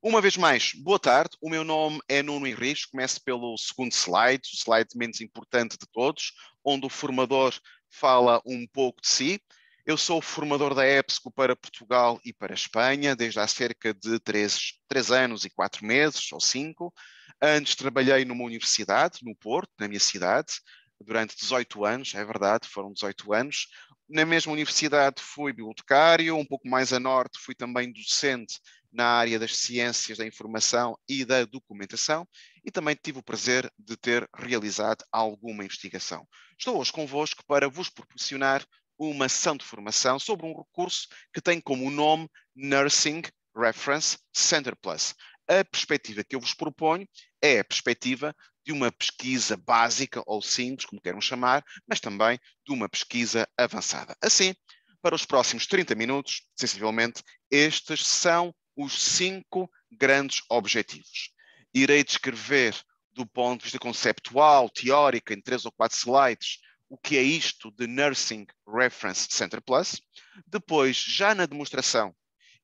Uma vez mais, boa tarde. O meu nome é Nuno Henrique. Começo pelo segundo slide, o slide menos importante de todos, onde o formador fala um pouco de si. Eu sou formador da EPSCO para Portugal e para Espanha desde há cerca de três anos e quatro meses, ou cinco. Antes trabalhei numa universidade, no Porto, na minha cidade, durante 18 anos, é verdade, foram 18 anos. Na mesma universidade fui bibliotecário, um pouco mais a norte fui também docente na área das ciências da informação e da documentação e também tive o prazer de ter realizado alguma investigação. Estou hoje convosco para vos proporcionar uma ação de formação sobre um recurso que tem como nome Nursing Reference Center Plus. A perspectiva que eu vos proponho é a perspectiva de uma pesquisa básica ou simples, como queiram chamar, mas também de uma pesquisa avançada. Assim, para os próximos 30 minutos, sensivelmente, estes são os cinco grandes objetivos. Irei descrever, do ponto de vista conceptual, teórico, em três ou quatro slides, o que é isto de Nursing Reference Center Plus. Depois, já na demonstração,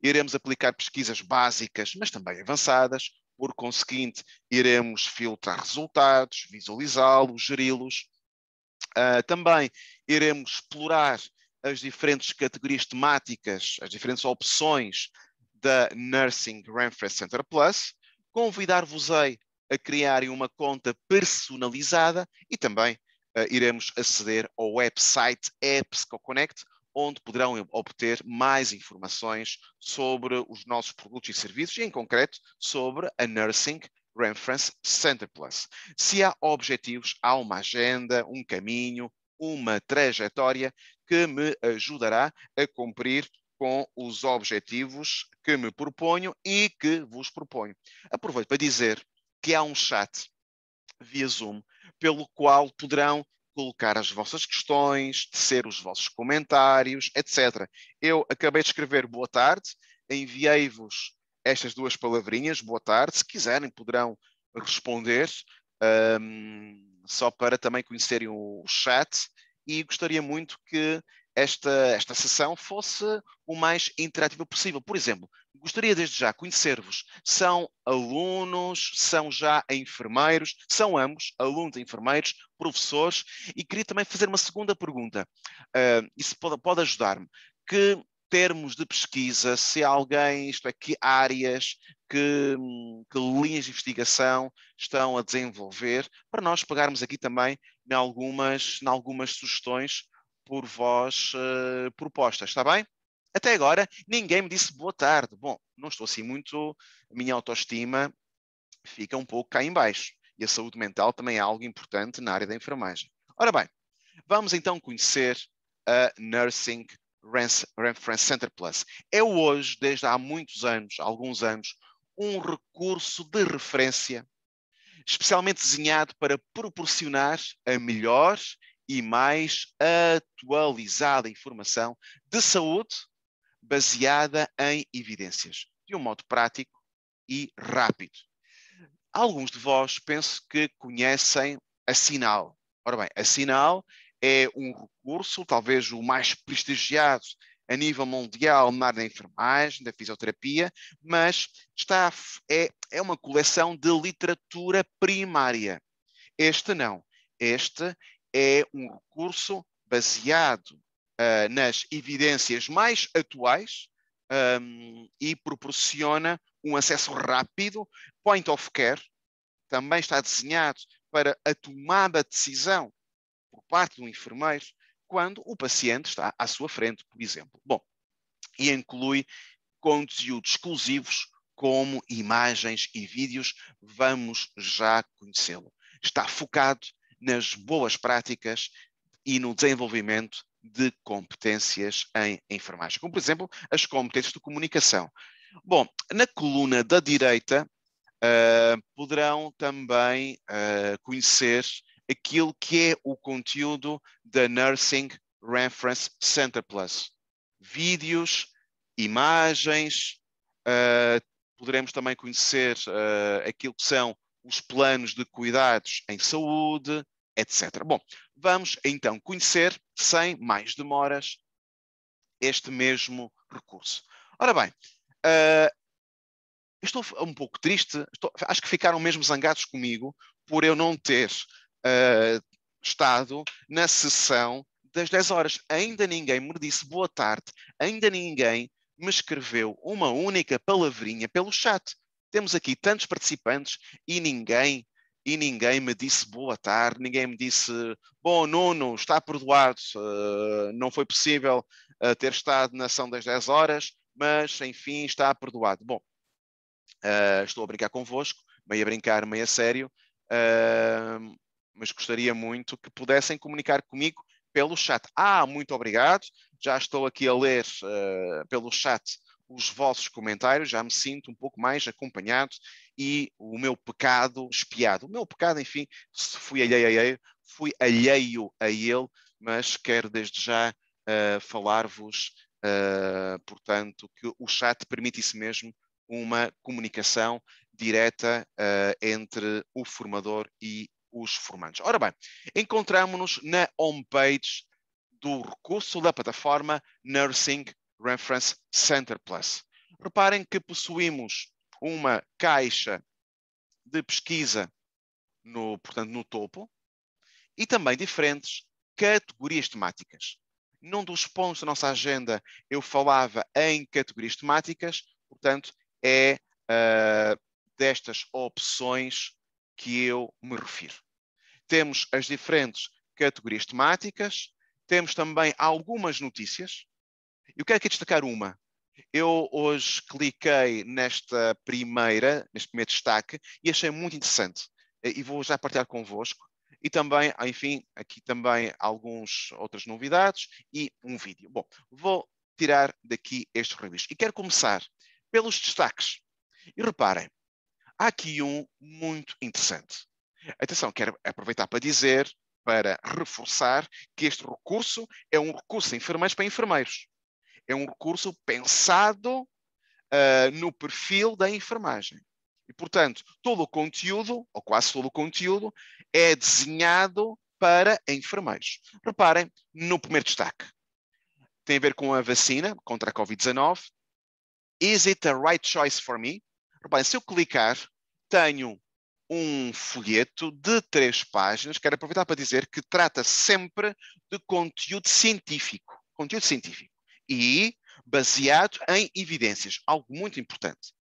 iremos aplicar pesquisas básicas, mas também avançadas. Por conseguinte, iremos filtrar resultados, visualizá-los, geri-los. Uh, também iremos explorar as diferentes categorias temáticas, as diferentes opções da Nursing Reference Center Plus, convidar-vos-ei a criarem uma conta personalizada e também uh, iremos aceder ao website EPSCO Connect, onde poderão obter mais informações sobre os nossos produtos e serviços, e em concreto sobre a Nursing Reference Center Plus. Se há objetivos, há uma agenda, um caminho, uma trajetória que me ajudará a cumprir com os objetivos que me proponho e que vos proponho. Aproveito para dizer que há um chat via Zoom pelo qual poderão colocar as vossas questões, tecer os vossos comentários, etc. Eu acabei de escrever boa tarde, enviei-vos estas duas palavrinhas, boa tarde, se quiserem poderão responder, um, só para também conhecerem o chat e gostaria muito que esta, esta sessão fosse o mais interativa possível. Por exemplo, gostaria desde já conhecer-vos. São alunos, são já enfermeiros, são ambos alunos, enfermeiros, professores, e queria também fazer uma segunda pergunta. Uh, isso pode, pode ajudar-me. Que termos de pesquisa, se alguém, isto é, que áreas, que, que, linhas de investigação estão a desenvolver, para nós pegarmos aqui também em algumas, em algumas sugestões por vós uh, propostas, está bem? Até agora, ninguém me disse boa tarde. Bom, não estou assim muito, a minha autoestima fica um pouco cá em baixo. E a saúde mental também é algo importante na área da enfermagem. Ora bem, vamos então conhecer a Nursing Reference Center Plus. É hoje, desde há muitos anos, alguns anos, um recurso de referência especialmente desenhado para proporcionar a melhor e mais atualizada informação de saúde baseada em evidências, de um modo prático e rápido. Alguns de vós penso que conhecem a Sinal. Ora bem, a Sinal é um recurso, talvez o mais prestigiado a nível mundial na área da enfermagem, da fisioterapia, mas está, é, é uma coleção de literatura primária. Este não. Este é um recurso baseado uh, nas evidências mais atuais um, e proporciona um acesso rápido. Point of care também está desenhado para a tomada de decisão por parte do enfermeiro quando o paciente está à sua frente, por exemplo. Bom, e inclui conteúdos exclusivos como imagens e vídeos, vamos já conhecê-lo. Está focado nas boas práticas e no desenvolvimento de competências em enfermagem, como por exemplo as competências de comunicação. Bom, na coluna da direita uh, poderão também uh, conhecer aquilo que é o conteúdo da Nursing Reference Center Plus. Vídeos, imagens, uh, poderemos também conhecer aquilo que são os planos de cuidados em saúde, etc. Bom, vamos então conhecer, sem mais demoras, este mesmo recurso. Ora bem, uh, estou um pouco triste, estou, acho que ficaram mesmo zangados comigo por eu não ter uh, estado na sessão das 10 horas. Ainda ninguém me disse boa tarde, ainda ninguém me escreveu uma única palavrinha pelo chat. Temos aqui tantos participantes e ninguém e ninguém me disse boa tarde, ninguém me disse bom Nuno, está perdoado, uh, não foi possível uh, ter estado na ação das 10 horas, mas enfim está perdoado. Bom, uh, estou a brincar convosco, meio a brincar, meio a sério, ehm, mas gostaria muito que pudessem comunicar comigo pelo chat. Ah, muito obrigado, já estou aqui a ler pelo chat os vossos comentários, já me sinto um pouco mais acompanhado e o meu pecado espiado. O meu pecado, enfim, se fui alheio a ele, fui alheio a ele, mas quero desde já uh, falar-vos, uh, portanto, que o chat permite isso mesmo, uma comunicação direta uh, entre o formador e os formantes. Ora bem, encontramos-nos na homepage do recurso da plataforma Nursing Reference Center Plus. Reparem que possuímos uma caixa de pesquisa no, portanto, no topo e também diferentes categorias temáticas. Num dos pontos da nossa agenda eu falava em categorias temáticas, portanto, é uh, destas opções que eu me refiro. Temos as diferentes categorias temáticas, temos também algumas notícias. Eu quero aqui destacar uma, eu hoje cliquei nesta primeira, neste primeiro destaque, e achei muito interessante. E vou já partilhar convosco. E também, enfim, aqui também algumas outras novidades e um vídeo. Bom, vou tirar daqui estes revisto. E quero começar pelos destaques. E reparem, há aqui um muito interessante. Atenção, quero aproveitar para dizer, para reforçar, que este recurso é um recurso de enfermeiros para enfermeiros é um recurso pensado uh, no perfil da enfermagem. E, portanto, todo o conteúdo, ou quase todo o conteúdo, é desenhado para enfermeiros. Reparem no primeiro destaque. Tem a ver com a vacina contra a Covid-19. Is it a right choice for me? Reparem, se eu clicar, tenho um folheto de três páginas. Quero aproveitar para dizer que trata sempre de conteúdo científico. Conteúdo científico e baseado em evidências, algo muito importante.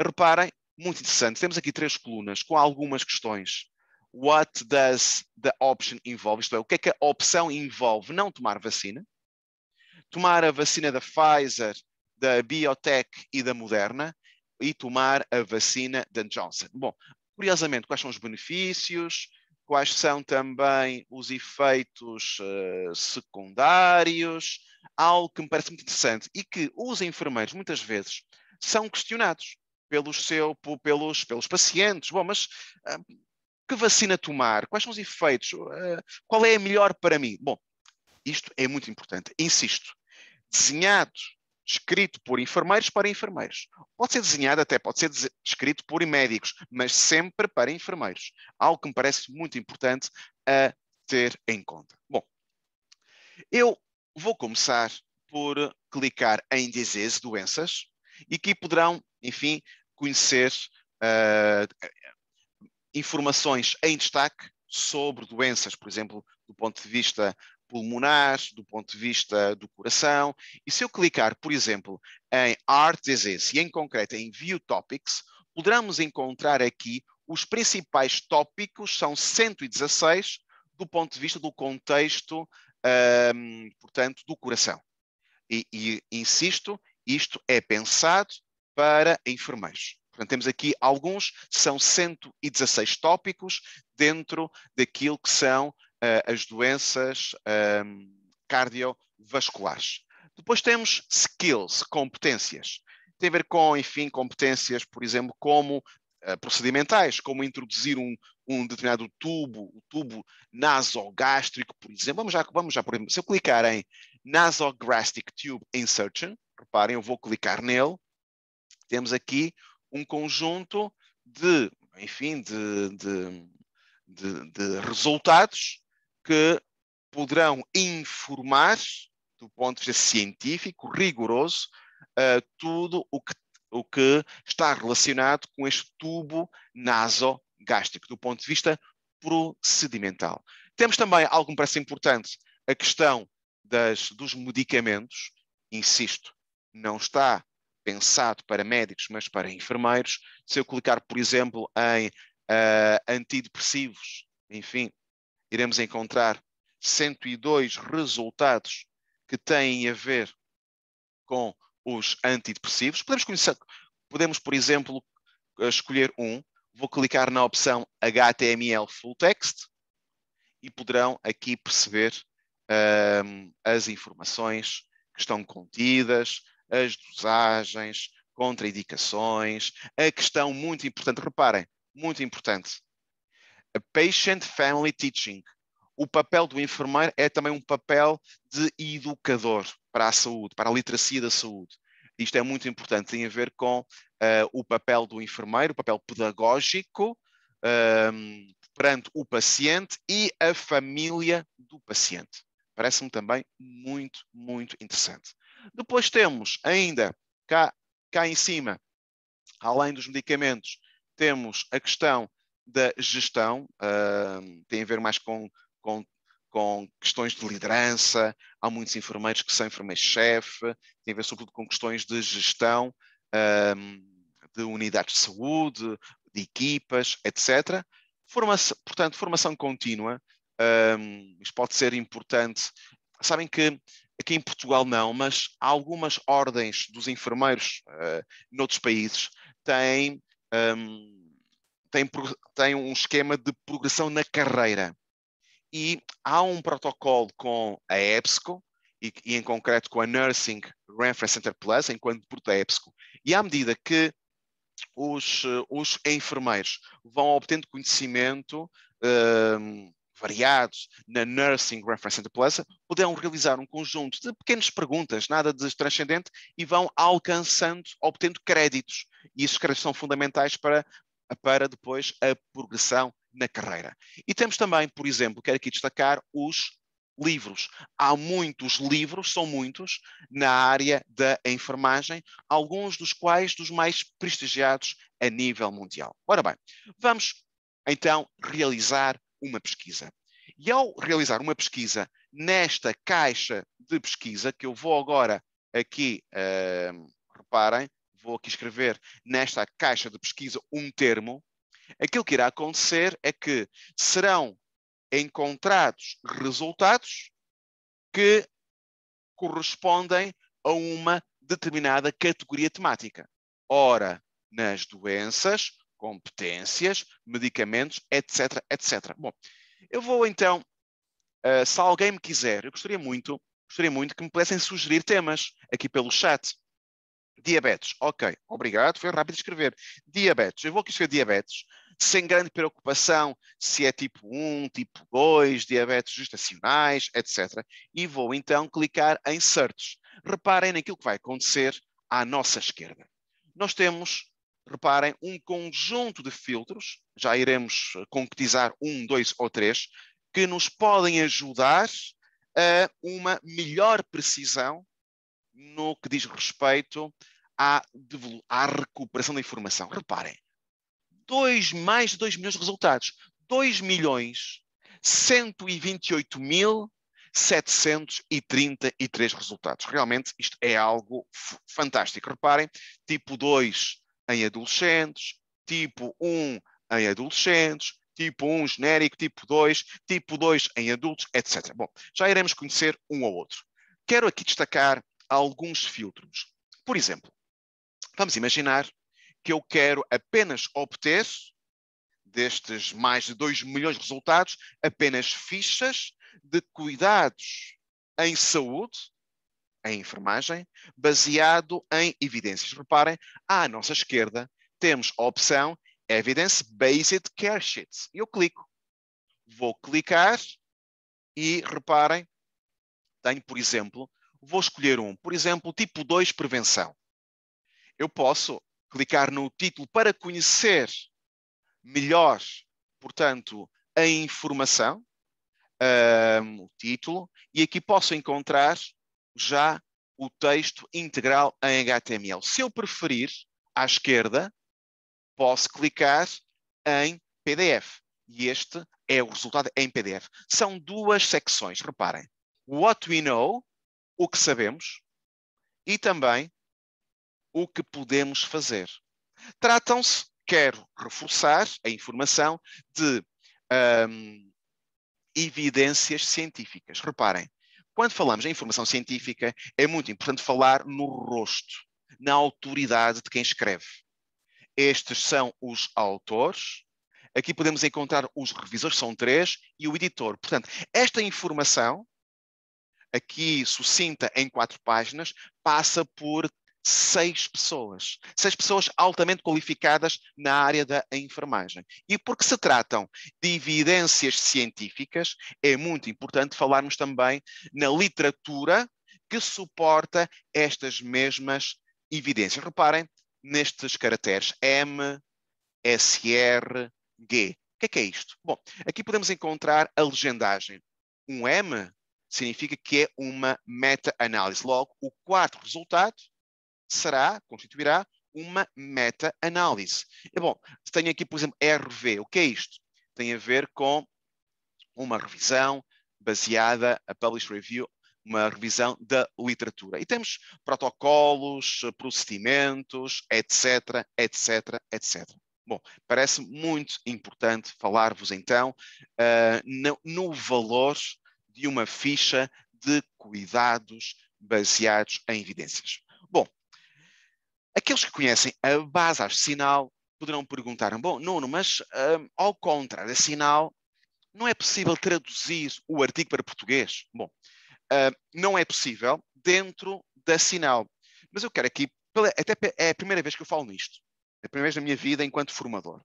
Reparem, muito interessante, temos aqui três colunas com algumas questões. What does the option involve? Isto é, o que é que a opção envolve? Não tomar vacina. Tomar a vacina da Pfizer, da Biotech e da Moderna e tomar a vacina da Johnson. Bom, curiosamente, quais são os benefícios? quais são também os efeitos uh, secundários, algo que me parece muito interessante e que os enfermeiros muitas vezes são questionados pelos, seu, pelos, pelos pacientes. Bom, mas uh, que vacina tomar? Quais são os efeitos? Uh, qual é a melhor para mim? Bom, isto é muito importante. Insisto, desenhado escrito por enfermeiros para enfermeiros. Pode ser desenhado até, pode ser escrito por médicos, mas sempre para enfermeiros. Algo que me parece muito importante a ter em conta. Bom, eu vou começar por clicar em disease, doenças, e que poderão, enfim, conhecer uh, informações em destaque sobre doenças, por exemplo, do ponto de vista pulmonares do ponto de vista do coração. E se eu clicar, por exemplo, em Heart Disease e em concreto em View Topics, poderemos encontrar aqui os principais tópicos, são 116, do ponto de vista do contexto, um, portanto, do coração. E, e, insisto, isto é pensado para enfermeiros. Portanto, temos aqui alguns, são 116 tópicos dentro daquilo que são eh, as doenças um, ehm, cardiovasculares. Depois temos skills, competências. Tem a ver com, enfim, competências, por exemplo, como uh, procedimentais, como introduzir um, um determinado tubo, o um tubo nasogástrico, por exemplo. Vamos já, vamos já, por exemplo, se eu clicar em Nasogastric Tube Insertion, reparem, eu vou clicar nele, temos aqui um conjunto de, enfim, de, de, de, de resultados que poderão informar, do ponto de vista científico, rigoroso, uh, tudo o que, o que está relacionado com este tubo nasogástrico, do ponto de vista procedimental. Temos também algo que me parece importante, a questão das, dos medicamentos. Insisto, não está pensado para médicos, mas para enfermeiros. Se eu clicar, por exemplo, em uh, antidepressivos, enfim, iremos encontrar 102 resultados que têm a ver com os antidepressivos. Podemos, começar, podemos por exemplo, eh, escolher um. Vou clicar na opção HTML Full Text e poderão aqui perceber um, ehm, as informações que estão contidas, as dosagens, contraindicações, a questão muito importante, reparem, muito importante, a patient family teaching. O papel do enfermeiro é também um papel de educador para a saúde, para a literacia da saúde. Isto é muito importante, tem a ver com uh, o papel do enfermeiro, o papel pedagógico um, ehm, perante o paciente e a família do paciente. Parece-me também muito, muito interessante. Depois temos ainda cá, cá em cima, além dos medicamentos, temos a questão da gestão, uh, tem a ver mais com, com, com, questões de liderança, há muitos enfermeiros que são enfermeiros-chefe, tem a ver sobretudo com questões de gestão de unidades de saúde, de equipas, etc. Formação, portanto, formação contínua, isso isto pode ser importante. Sabem que aqui em Portugal não, mas algumas ordens dos enfermeiros uh, noutros países têm um, tem, tem um esquema de progressão na carreira. E há um protocolo com a EBSCO, e, e em concreto com a Nursing Reference Center Plus, enquanto porta EBSCO. E à medida que os, os enfermeiros vão obtendo conhecimento um, variado na Nursing Reference Center Plus, poderão realizar um conjunto de pequenas perguntas, nada de transcendente, e vão alcançando, obtendo créditos. E esses créditos são fundamentais para para depois a progressão na carreira. E temos também, por exemplo, quero aqui destacar os livros. Há muitos livros, são muitos, na área da enfermagem, alguns dos quais dos mais prestigiados a nível mundial. Ora bem, vamos então realizar uma pesquisa. E ao realizar uma pesquisa nesta caixa de pesquisa, que eu vou agora aqui, uh, reparem, vou aqui escrever nesta caixa de pesquisa um termo, aquilo que irá acontecer é que serão encontrados resultados que correspondem a uma determinada categoria temática. Ora, nas doenças, competências, medicamentos, etc, etc. Bom, eu vou então, uh, se alguém me quiser, eu gostaria muito, gostaria muito que me pudessem sugerir temas aqui pelo chat. Diabetes. Ok, obrigado, foi rápido escrever. Diabetes. Eu vou aqui escrever diabetes, sem grande preocupação se é tipo 1, tipo 2, diabetes gestacionais, etc. E vou então clicar em certos. Reparem naquilo que vai acontecer à nossa esquerda. Nós temos, reparem, um conjunto de filtros, já iremos eh, concretizar um, dois ou três, que nos podem ajudar a uma melhor precisão no que diz respeito à, à recuperação da informação. Reparem, dois, mais de 2 milhões de resultados. 2 milhões 128 mil 733 resultados. Realmente isto é algo fantástico. Reparem, tipo 2 em adolescentes, tipo 1 em adolescentes, tipo 1 genérico, tipo 2, tipo 2 em adultos, etc. Bom, já iremos conhecer um ou outro. Quero aqui destacar alguns filtros. Por exemplo, vamos imaginar que eu quero apenas obter destes mais de 2 milhões de resultados, apenas fichas de cuidados em saúde, em enfermagem, baseado em evidências. Reparem, à nossa esquerda temos a opção Evidence-Based Care Sheets. Eu clico. Vou clicar e reparem, tenho, por exemplo, vou escolher um, por exemplo, tipo 2 prevenção. Eu posso clicar no título para conhecer melhor, portanto, a informação, um, o título, e aqui posso encontrar já o texto integral em HTML. Se eu preferir, à esquerda, posso clicar em PDF. E este é o resultado em PDF. São duas secções, reparem. What we know o que sabemos e também o que podemos fazer. Tratam-se, quero reforçar a informação, de um, evidências científicas. Reparem, quando falamos em informação científica, é muito importante falar no rosto, na autoridade de quem escreve. Estes são os autores. Aqui podemos encontrar os revisores, são três, e o editor. Portanto, esta informação aqui é sucinta em quatro páginas, passa por seis pessoas. Seis pessoas altamente qualificadas na área da enfermagem. E porque se tratam de evidências científicas, é muito importante falarmos também na literatura que suporta estas mesmas evidências. Reparem nestes caracteres M, SR, G. O que é, que é isto? Bom, aqui podemos encontrar a legendagem. Um M significa que é uma meta-análise. Logo, o quarto resultado será, constituirá, uma meta-análise. É bom, se tenho aqui, por exemplo, RV, o que é isto? Tem a ver com uma revisão baseada, a Publish Review, uma revisão da literatura. E temos protocolos, procedimentos, etc, etc, etc. Bom, parece muito importante falar-vos então uh, no, no valor de uma ficha de cuidados baseados em evidências. Bom, aqueles que conhecem a base sinal poderão perguntar: bom, Nuno, mas um, ao contrário, sinal não é possível traduzir o artigo para português? Bom, uh, não é possível dentro da sinal. Mas eu quero aqui, até é a primeira vez que eu falo nisto, é a primeira vez na minha vida enquanto formador.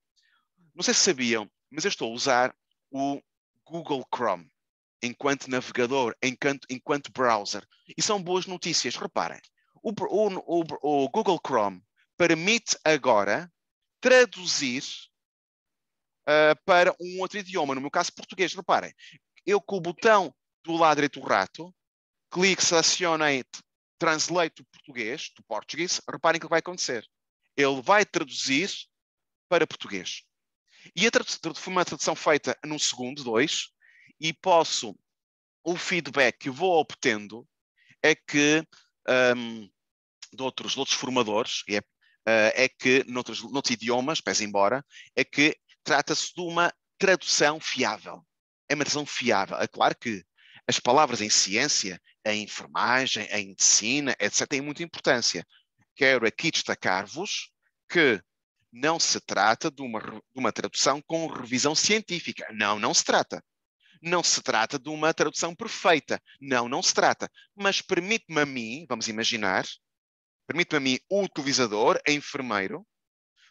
Não sei se sabiam, mas eu estou a usar o Google Chrome enquanto navegador, enquanto, enquanto browser. E são boas notícias, reparem. O, o, o, o Google Chrome permite agora traduzir uh, para um outro idioma, no meu caso português. Reparem, eu com o botão do lado direito do rato, clico, seleciono Translate do português, do português, reparem o que vai acontecer. Ele vai traduzir para português. E a tradução, foi uma tradução feita num segundo, dois, e posso, o feedback que vou obtendo é que um, de, outros, de outros formadores, é, eh, é que noutros, noutros idiomas, pese embora, é que trata-se de uma tradução fiável. É uma tradução fiável. É claro que as palavras em ciência, em enfermagem, em medicina, etc., têm muita importância. Quero é aqui destacar-vos que não se trata de uma, de uma tradução com revisão científica. Não, não se trata. Não se trata de uma tradução perfeita. Não, não se trata. Mas permite-me a mim, vamos imaginar, permite-me a mim, o utilizador, a enfermeiro,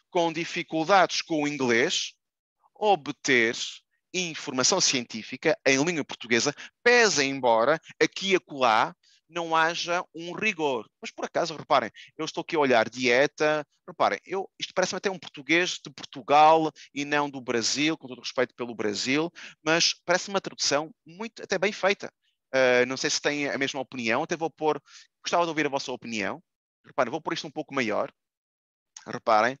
com dificuldades com o inglês, obter informação científica em língua portuguesa, pese embora aqui e acolá não haja um rigor. Mas por acaso, reparem, eu estou aqui a olhar dieta, reparem, eu, isto parece-me até um português de Portugal e não do Brasil, com todo respeito pelo Brasil, mas parece me uma tradução muito, até bem feita. Uh, não sei se têm a mesma opinião, até vou pôr, gostava de ouvir a vossa opinião. Reparem, vou pôr isto um pouco maior. Reparem,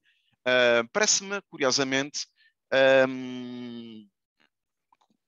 uh, parece-me, curiosamente, um, ah,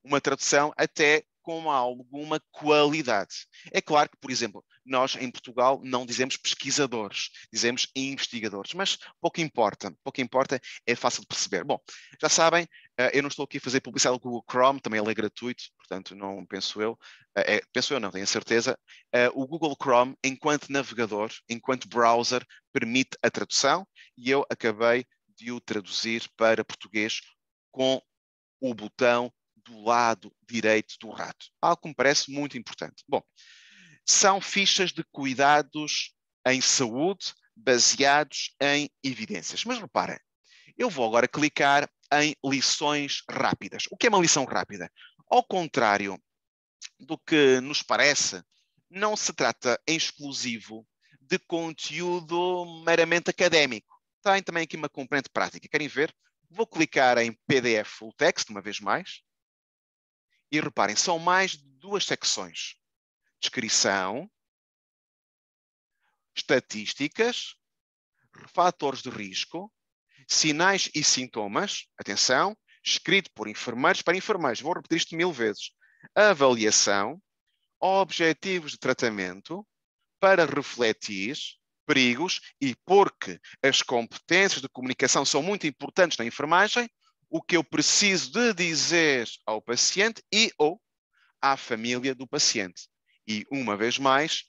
uma tradução até com alguma qualidade. É claro que, por exemplo, nós em Portugal não dizemos pesquisadores, dizemos investigadores, mas pouco importa, pouco importa, é fácil de perceber. Bom, já sabem, eh, eu não estou aqui a fazer publicidade do Google Chrome, também ele é gratuito, portanto não penso eu, eh, é, penso eu não, tenho a certeza. Eh, o Google Chrome, enquanto navegador, enquanto browser, permite a tradução e eu acabei de o traduzir para português com o botão do lado direito do rato. Algo que me parece muito importante. Bom, são fichas de cuidados em saúde baseados em evidências. Mas repara, eu vou agora clicar em lições rápidas. O que é uma lição rápida? Ao contrário do que nos parece, não se trata em exclusivo de conteúdo meramente académico. Tem também aqui uma componente prática. Querem ver? Vou clicar em PDF full text, uma vez mais. E reparem, são mais de duas secções: descrição, estatísticas, fatores de risco, sinais e sintomas. Atenção, escrito por enfermeiros para enfermeiros, vou repetir isto mil vezes. Avaliação, objetivos de tratamento, para refletir perigos e porque as competências de comunicação são muito importantes na enfermagem, o que eu preciso de dizer ao paciente e ou à família do paciente. E, uma vez mais,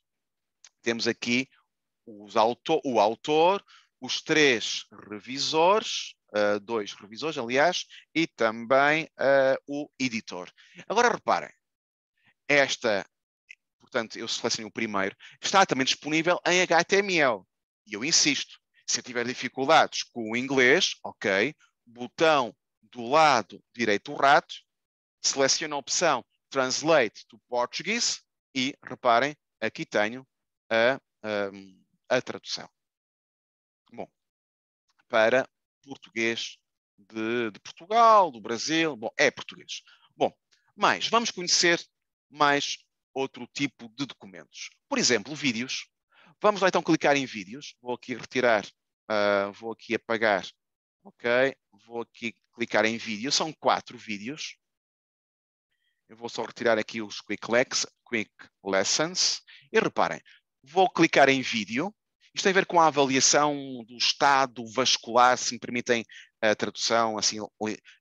temos aqui o autor, os três revisores, uh, dois revisores, aliás, e também uh, o editor. Agora, reparem, esta, portanto, eu selecionei o primeiro, está também disponível em HTML. E eu insisto, se eu tiver dificuldades com o inglês, ok, botão do lado direito o rato, seleciono a opção Translate to Portuguese e, reparem, aqui tenho a, a, hum, a tradução. Bom, para português de, de, Portugal, do Brasil, bom, é português. Bom, mas vamos conhecer mais outro tipo de documentos. Por exemplo, vídeos. Vamos lá então clicar em vídeos. Vou aqui retirar, uh, vou aqui apagar Ok, vou aqui clicar em vídeo, são quatro vídeos. Eu vou só retirar aqui os quick, lex, quick Lessons. E reparem, vou clicar em vídeo. Isto tem a ver com a avaliação do estado vascular, se me permitem a tradução assim,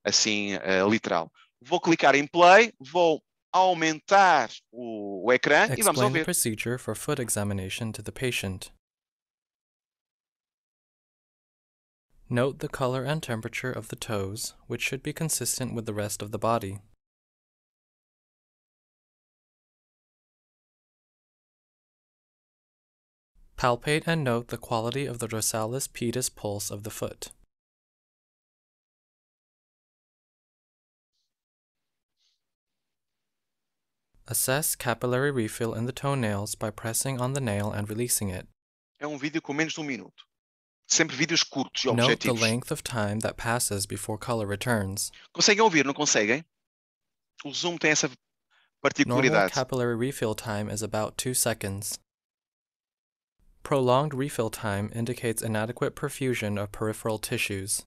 assim uh, literal. Vou clicar em play, vou aumentar o, o ecrã Explain e vamos ouvir. The procedure for foot examination to the patient. Note the color and temperature of the toes, which should be consistent with the rest of the body. Palpate and note the quality of the dorsalis pedis pulse of the foot. Assess capillary refill in the toenails by pressing on the nail and releasing it. É um vídeo com menos de um minuto. sempre vídeos curtos e Note the length of time that passes before color returns. Conseguem ouvir, não conseguem? O Zoom tem essa particularidade. Normal capillary refill time is about 2 seconds. Prolonged refill time indicates inadequate perfusion of peripheral tissues.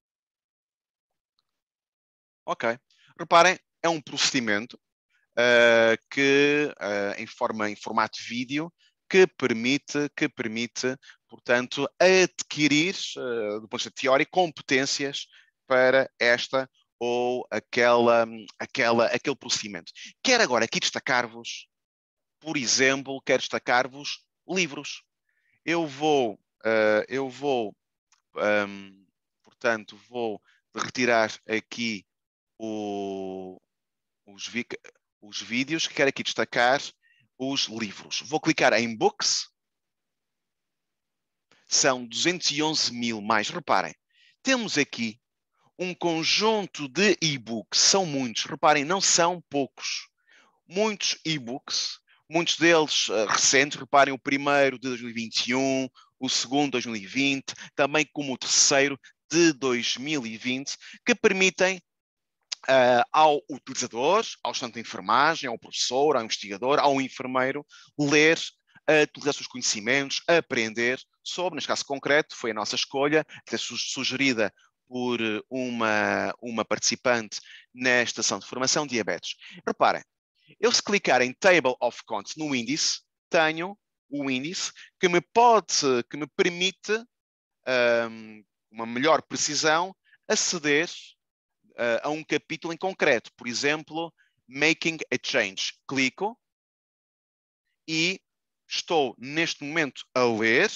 Ok. Reparem, é um procedimento ah, que, ah, em, forma, em formato vídeo, que permite, que permite portanto, adquirir, eh, do ponto de vista teórico, competências para esta ou aquela, aquela, aquele procedimento. Quero agora aqui destacar-vos, por exemplo, quero destacar-vos livros. Eu vou, uh, eu vou, um, ehm, portanto, vou retirar aqui o, os, vi, os vídeos, quero aqui destacar os livros. Vou clicar em Books, são 211 mil mais. Reparem, temos aqui um conjunto de e-books, são muitos, reparem, não são poucos. Muitos e-books, muitos deles uh, recentes, reparem, o primeiro de 2021, o segundo de 2020, também como o terceiro de 2020, que permitem Uh, ao utilizador, ao estudante de enfermagem, ao professor, ao investigador, ao enfermeiro, ler a utilizar os seus conhecimentos, a aprender sobre, neste caso concreto, foi a nossa escolha, até sugerida por eh, uma, uma participante na estação de formação diabetes. Reparem, eu se clicar em Table of Contents no índice, tenho o índice que me pode, que me permite um, uma melhor precisão aceder uh, a um capítulo em concreto. Por exemplo, Making a Change. Clico e estou neste momento a ler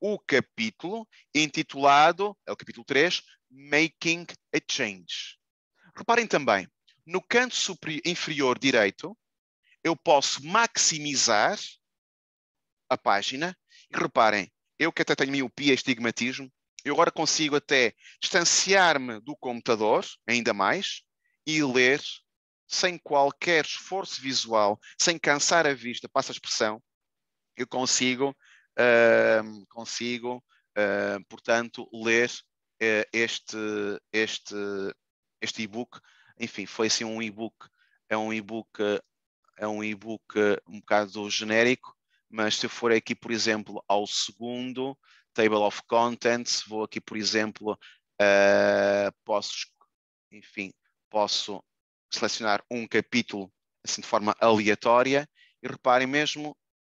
o capítulo intitulado, é o capítulo 3, Making a Change. Reparem também, no canto superior, inferior direito, eu posso maximizar a página. E reparem, eu que até tenho miopia e estigmatismo, eu agora consigo até distanciar-me do computador, ainda mais, e ler sem qualquer esforço visual, sem cansar a vista, passa a expressão, eu consigo, uh, consigo uh, portanto, ler uh, este, este, este e-book. Enfim, foi assim um e-book, é um e-book, é um e-book um bocado genérico, mas se eu for aqui, por exemplo, ao segundo, Table of Contents, vou aqui, por exemplo, ah, posso, enfim, posso selecionar um capítulo assim de forma aleatória e reparem mesmo,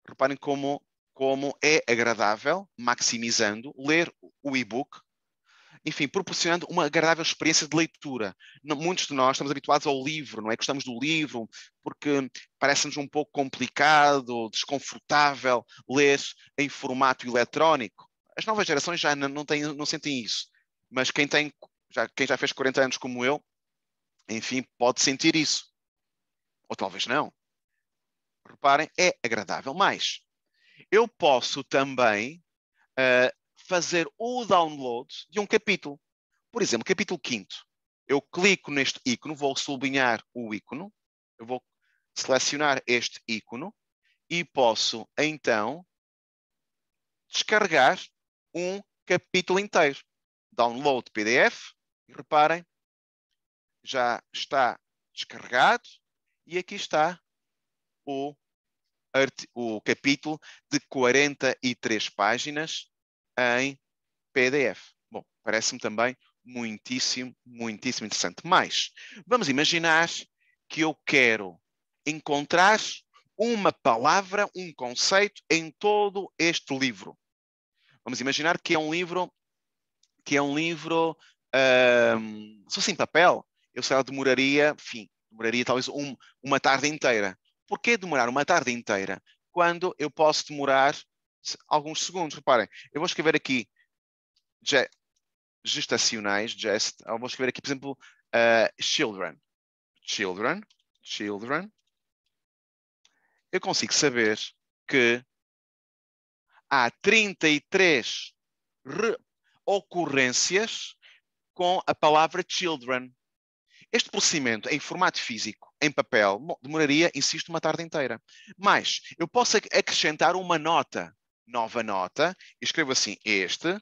reparem como, como é agradável, maximizando, ler o e-book, enfim, proporcionando uma agradável experiência de leitura. Muitos de nós estamos habituados ao livro, não é? Gostamos do livro porque parece-nos um pouco complicado, desconfortável ler em formato eletrónico. As novas gerações já não, têm, não sentem isso, mas quem tem já, quem já fez 40 anos como eu, enfim, pode sentir isso. Ou talvez não. Reparem, é agradável. Mas eu posso também uh, fazer o download de um capítulo. Por exemplo, capítulo 5. Eu clico neste ícone, vou sublinhar o ícone, eu vou selecionar este ícone e posso então descarregar um capítulo inteiro. Download PDF, e reparem, já está descarregado e aqui está o, o capítulo de 43 páginas em PDF. Bom, parece-me também muitíssimo, muitíssimo interessante. Mas vamos imaginar que eu quero encontrar uma palavra, um conceito em todo este livro. Vamos imaginar que é um livro que é um livro um, só sem papel, eu sei lá, demoraria, enfim, demoraria talvez um, uma tarde inteira. Porquê demorar uma tarde inteira quando eu posso demorar alguns segundos? Reparem, eu vou escrever aqui gestacionais, gest, eu vou escrever aqui, por exemplo, uh, children. Children, children. Eu consigo saber que há 33 ocorrências com a palavra children. Este procedimento em formato físico, em papel, demoraria, insisto, uma tarde inteira. Mas eu posso acrescentar uma nota, nova nota, e escrevo assim: este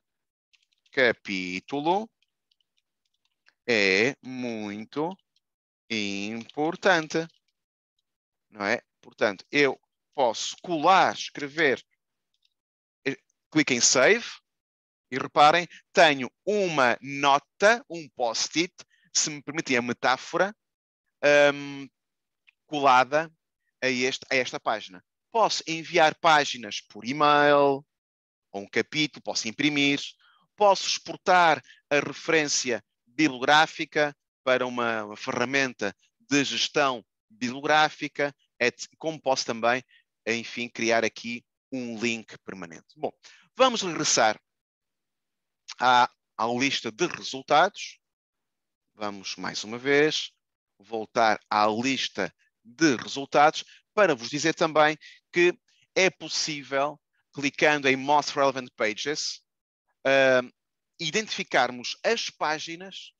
capítulo é muito importante. Não é? Portanto, eu posso colar, escrever, eh, clique em Save, e reparem, tenho uma nota, um post-it, se me permitem a metáfora, um, colada a, este, a esta página. Posso enviar páginas por e-mail, ou um capítulo, posso imprimir, posso exportar a referência bibliográfica para uma ferramenta de gestão bibliográfica, como posso também, enfim, criar aqui um link permanente. Bom, vamos regressar à, à lista de resultados Vamos mais uma vez voltar à lista de resultados para vos dizer também que é possível, clicando em Most Relevant Pages, uh, identificarmos as páginas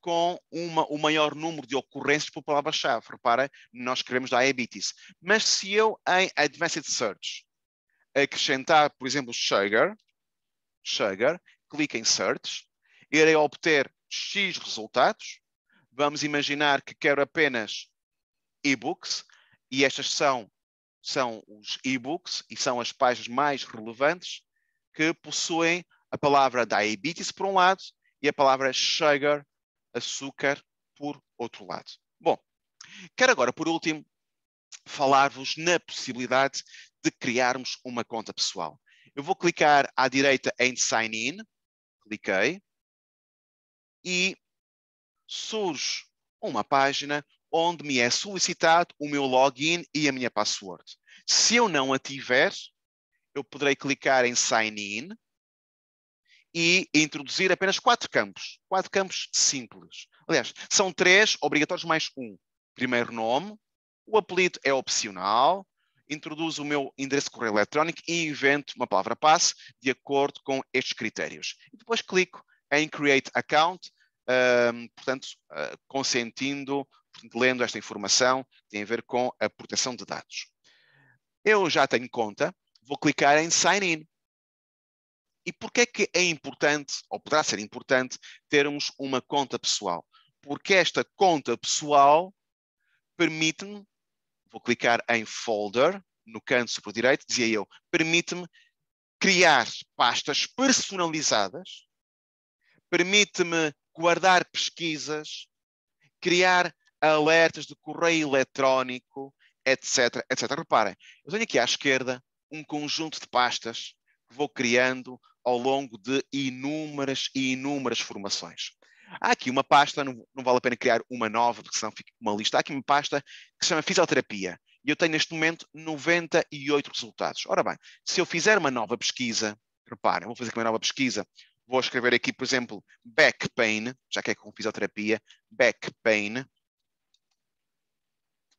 com uma, o maior número de ocorrências por palavra-chave. Repara, nós queremos diabetes. Mas se eu, em Advanced Search, acrescentar, por exemplo, sugar, sugar clique em Search, irei obter X resultados. Vamos imaginar que quero apenas e-books, e estas são, são os e-books e são as páginas mais relevantes que possuem a palavra diabetes por um lado e a palavra sugar, açúcar, por outro lado. Bom, quero agora, por último, falar-vos na possibilidade de criarmos uma conta pessoal. Eu vou clicar à direita em Sign In, cliquei, e surge uma página onde me é solicitado o meu login e a minha password. Se eu não a tiver, eu poderei clicar em Sign In e introduzir apenas quatro campos. Quatro campos simples. Aliás, são três obrigatórios mais um. Primeiro nome, o apelido é opcional, introduzo o meu endereço de correio eletrónico e invento uma palavra-passe de acordo com estes critérios. E depois clico em Create Account, um, portanto, uh, consentindo, portanto, lendo esta informação, que tem a ver com a proteção de dados. Eu já tenho conta, vou clicar em Sign In. E por que é que é importante, ou poderá ser importante, termos uma conta pessoal? Porque esta conta pessoal permite-me, vou clicar em Folder, no canto superior direito, dizia eu, permite-me criar pastas personalizadas permite-me guardar pesquisas, criar alertas de correio eletrónico, etc, etc. Reparem, eu tenho aqui à esquerda um conjunto de pastas que vou criando ao longo de inúmeras e inúmeras formações. Há aqui uma pasta, não, não, vale a pena criar uma nova, porque senão fica uma lista. Há aqui uma pasta que se chama Fisioterapia. E eu tenho neste momento 98 resultados. Ora bem, se eu fizer uma nova pesquisa, reparem, vou fazer aqui uma nova pesquisa vou escrever aqui, por exemplo, back pain, já que é com fisioterapia, back pain.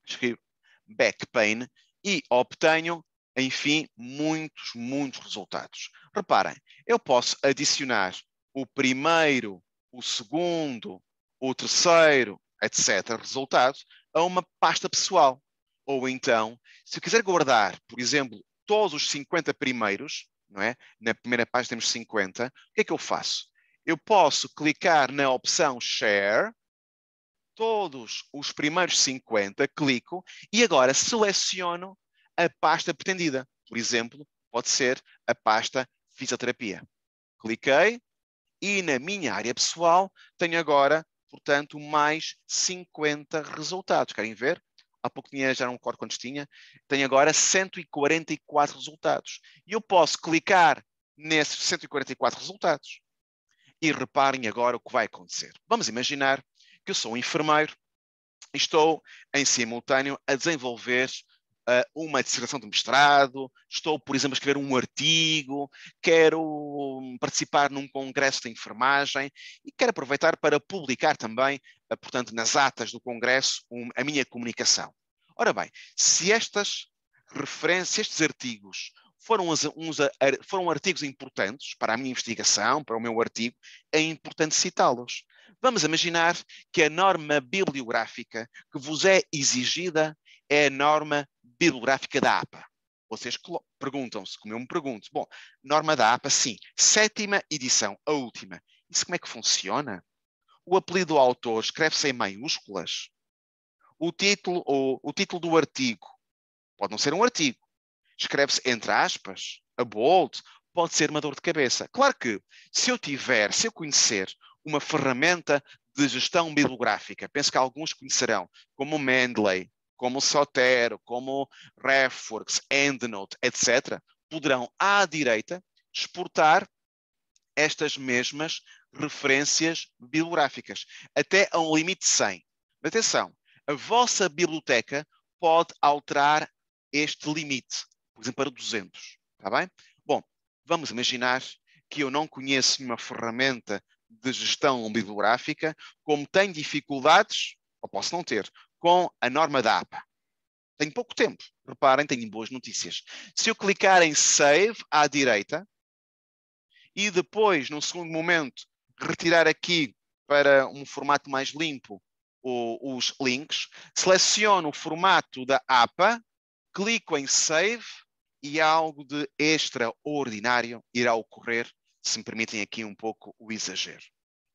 Escrevo back pain e obtenho, enfim, muitos, muitos resultados. Reparem, eu posso adicionar o primeiro, o segundo, o terceiro, etc., Resultados a uma pasta pessoal. Ou então, se eu quiser guardar, por exemplo, todos os 50 primeiros, não é? Na primeira página temos 50. O que é que eu faço? Eu posso clicar na opção Share, todos os primeiros 50, clico e agora seleciono a pasta pretendida. Por exemplo, pode ser a pasta Fisioterapia. Cliquei e na minha área pessoal tenho agora, portanto, mais 50 resultados. Querem ver? há pouco tinha, já não recordo quantos tinha, tenho agora 144 resultados. E eu posso clicar nesses 144 resultados. E reparem agora o que vai acontecer. Vamos imaginar que eu sou um enfermeiro e estou em simultâneo a desenvolver eh, uma dissertação de mestrado, estou, por exemplo, a escrever um artigo, quero hum, participar num congresso de enfermagem e quero aproveitar para publicar também, eh, portanto, nas atas do congresso, a minha comunicação. Ora bem, se estas referências, estes artigos foram, uns, uns, foram artigos importantes para a minha investigação, para o meu artigo, é importante citá-los. Vamos imaginar que a norma bibliográfica que vos é exigida é a norma bibliográfica da APA. Vocês perguntam-se, como eu me pergunto, bom, norma da APA, sim, sétima edição, a última. Isso como é que funciona? O apelido do autor escreve-se em maiúsculas? O título, ou, o título do artigo pode não ser um artigo. Escreve-se entre aspas, a bold, pode ser uma dor de cabeça. Claro que, se eu tiver, se eu conhecer uma ferramenta de gestão bibliográfica, penso que alguns conhecerão, como o Mendeley, como Sotero, como RefWorks, EndNote, etc., poderão, à direita, exportar estas mesmas referências bibliográficas, até a um limite de 100. Atenção, a vossa biblioteca pode alterar este limite, por exemplo, para 200, está bem? Bom, vamos imaginar que eu não conheço nenhuma ferramenta de gestão bibliográfica, como tenho dificuldades, ou posso não ter, com a norma da APA. Tenho pouco tempo, reparem, tenho boas notícias. Se eu clicar em Save à direita e depois, num segundo momento, retirar aqui para um formato mais limpo o, os links, seleciono o formato da APA, clico em Save e algo de extraordinário irá ocorrer, se me permitem aqui um pouco o exagero.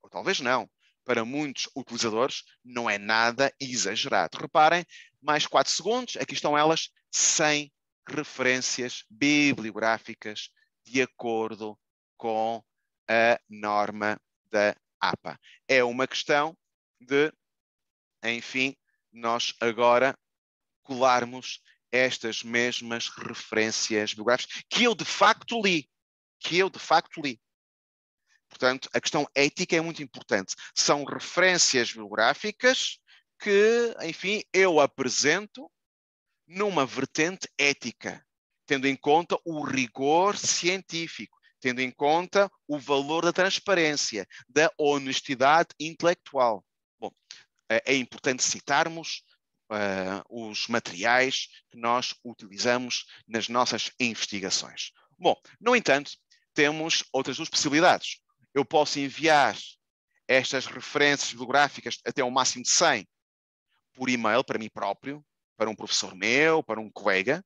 Ou talvez não, para muitos utilizadores não é nada exagerado. Reparem, mais 4 segundos, aqui estão elas, sem referências bibliográficas de acordo com a norma da APA. É uma questão de, enfim, nós agora colarmos estas mesmas referências bibliográficas que eu de facto li, que eu de facto li. Portanto, a questão ética é muito importante. São referências biográficas que, enfim, eu apresento numa vertente ética, tendo em conta o rigor científico, tendo em conta o valor da transparência, da honestidade intelectual. Bom, é, é importante citarmos uh, os materiais que nós utilizamos nas nossas investigações. Bom, no entanto, temos outras duas possibilidades eu posso enviar estas referências bibliográficas até ao máximo de 100 por e-mail para mim próprio, para um professor meu, para um colega.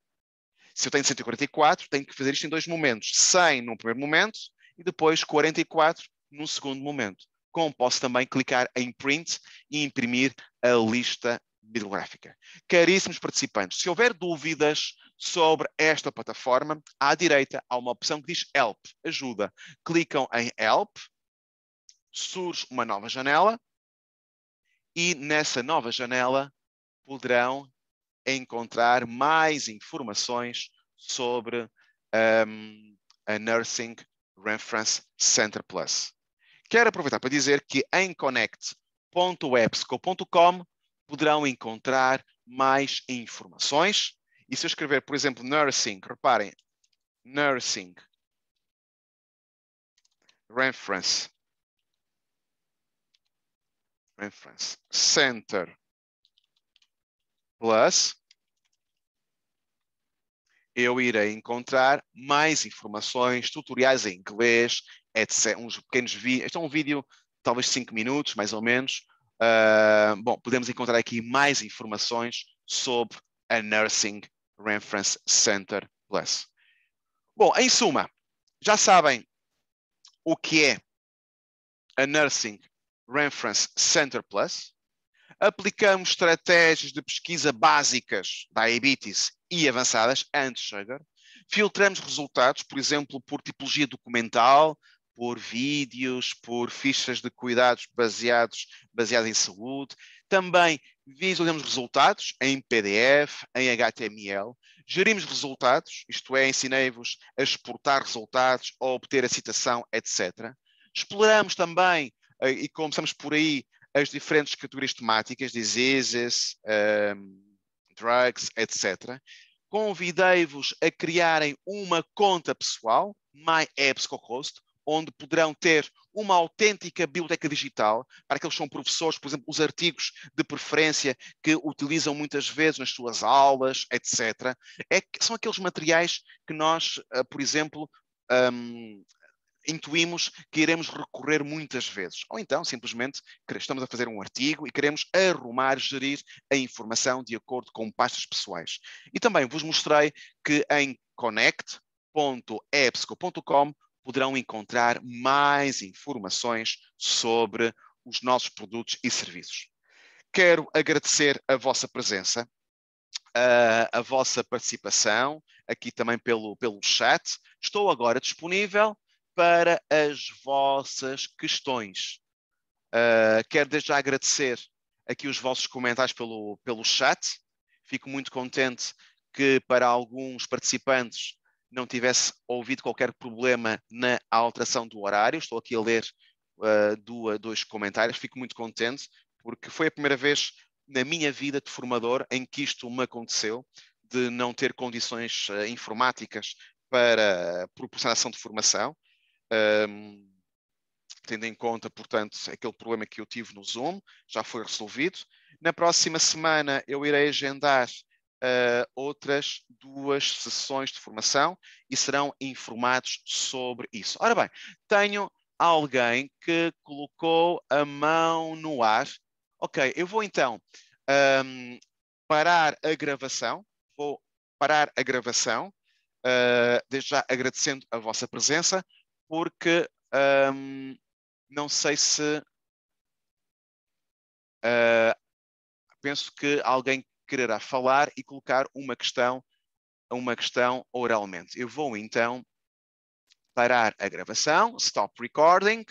Se eu tenho 144, tenho que fazer isto em dois momentos. 100 num primeiro momento e depois 44 num segundo momento. Como posso também clicar em print e imprimir a lista bibliográfica. Caríssimos participantes, se houver dúvidas sobre esta plataforma, à direita há uma opção que diz Help, ajuda. Clicam em Help, surge uma nova janela e nessa nova janela poderão encontrar mais informações sobre um, a Nursing Reference Center Plus. Quero aproveitar para dizer que em connect.websco.com poderão encontrar mais informações. E se eu escrever, por exemplo, nursing, reparem, nursing, reference, reference, center, plus, eu irei encontrar mais informações, tutoriais em inglês, etc. Uns pequenos vídeos. Este é um vídeo, talvez 5 minutos, mais ou menos, Uh, bom, podemos encontrar aqui mais informações sobre a Nursing Reference Center Plus. Bom, em suma, já sabem o que é a Nursing Reference Center Plus. Aplicamos estratégias de pesquisa básicas da diabetes e avançadas, antes Sugar. Filtramos resultados, por exemplo, por tipologia documental, por vídeos, por fichas de cuidados baseados, baseados em saúde. Também visualizamos resultados em PDF, em HTML. Gerimos resultados, isto é, ensinei-vos a exportar resultados, a obter a citação, etc. Exploramos também, eh, e começamos por aí, as diferentes categorias temáticas, diseases, um, ehm, drugs, etc. Convidei-vos a criarem uma conta pessoal, My Co-Host, onde poderão ter uma autêntica biblioteca digital, para aqueles que são professores, por exemplo, os artigos de preferência que utilizam muitas vezes nas suas aulas, etc. É, são aqueles materiais que nós, eh, por exemplo, um, intuímos que iremos recorrer muitas vezes. Ou então, simplesmente, estamos a fazer um artigo e queremos arrumar, gerir a informação de acordo com pastas pessoais. E também vos mostrei que em connect.ebsco.com poderão encontrar mais informações sobre os nossos produtos e serviços. Quero agradecer a vossa presença, a, a vossa participação, aqui também pelo, pelo chat. Estou agora disponível para as vossas questões. Uh, quero desde já agradecer aqui os vossos comentários pelo, pelo chat. Fico muito contente que para alguns participantes não tivesse ouvido qualquer problema na alteração do horário. Estou aqui a ler uh, ah, do, dois comentários, fico muito contente, porque foi a primeira vez na minha vida de formador em que isto me aconteceu, de não ter condições uh, informáticas para proporcionação de formação, um, tendo em conta, portanto, aquele problema que eu tive no Zoom, já foi resolvido. Na próxima semana eu irei agendar uh, outras duas sessões de formação e serão informados sobre isso. Ora bem, tenho alguém que colocou a mão no ar. Ok, eu vou então um, ehm, parar a gravação, vou parar a gravação, uh, desde já agradecendo a vossa presença, porque um, ehm, não sei se. Uh, penso que alguém quererá falar e colocar uma questão, uma questão oralmente. Eu vou então parar a gravação, stop recording,